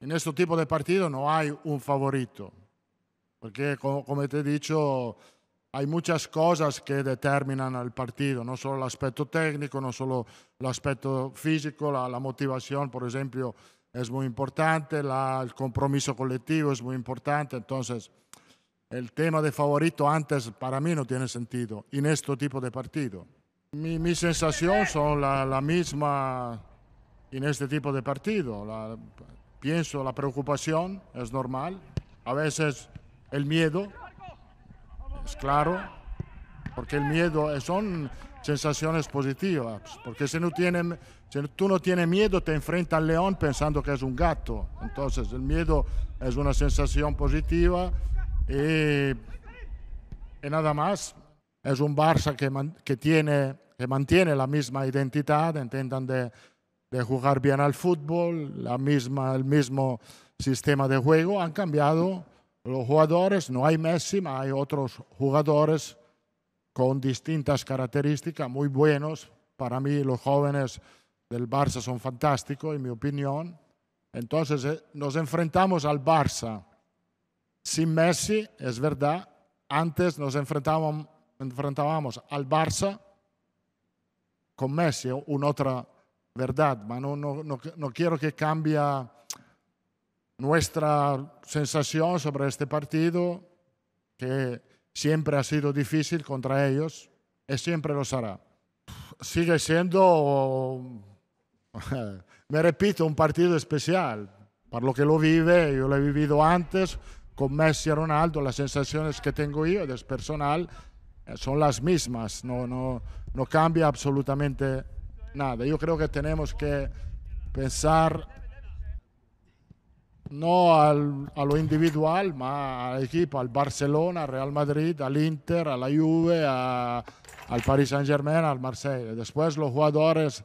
En este tipo de partido no hay un favorito, porque como te he dicho, hay muchas cosas que determinan el partido, no solo el aspecto técnico, no solo el aspecto físico, la, motivación, por ejemplo, es muy importante, el compromiso colectivo es muy importante, entonces el tema de favorito antes para mí no tiene sentido en este tipo de partido. Mi, sensación son la, la, misma en este tipo de partido. La, Pienso, la preocupación es normal, a veces el miedo, es claro, porque el miedo son sensaciones positivas, porque si, no tienen, si tú no tienes miedo te enfrentas al león pensando que es un gato, entonces el miedo es una sensación positiva y, nada más, es un Barça que, que, tiene, que mantiene la misma identidad, entiendan de de jugar bien al fútbol, la misma, el mismo sistema de juego, han cambiado los jugadores, no hay Messi, hay otros jugadores con distintas características, muy buenos. Para mí los jóvenes del Barça son fantásticos, en mi opinión. Entonces eh, nos enfrentamos al Barça sin Messi, es verdad. Antes nos enfrentábamos, enfrentábamos al Barça con Messi, una otra verdad, no, no, quiero que cambie nuestra sensación sobre este partido, que siempre ha sido difícil contra ellos y siempre lo será. Sigue siendo, me repito, un partido especial. Para lo que lo vive, yo lo he vivido antes con Messi y Ronaldo, las sensaciones que tengo yo, es personal, eh, son las mismas, no, no, no cambia absolutamente nada. Yo creo que tenemos que pensar no a lo individual, más al equipo, al Barcelona, al Real Madrid, al Inter, a la Juve, a, al Paris Saint Germain, al Marseille. Después los jugadores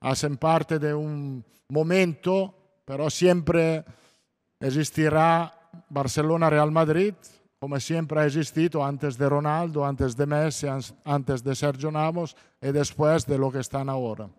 hacen parte de un momento, pero siempre existirá Barcelona-Real Madrid, como siempre ha existido antes de Ronaldo, antes de Messi, antes de Sergio Ramos y después de lo que están ahora.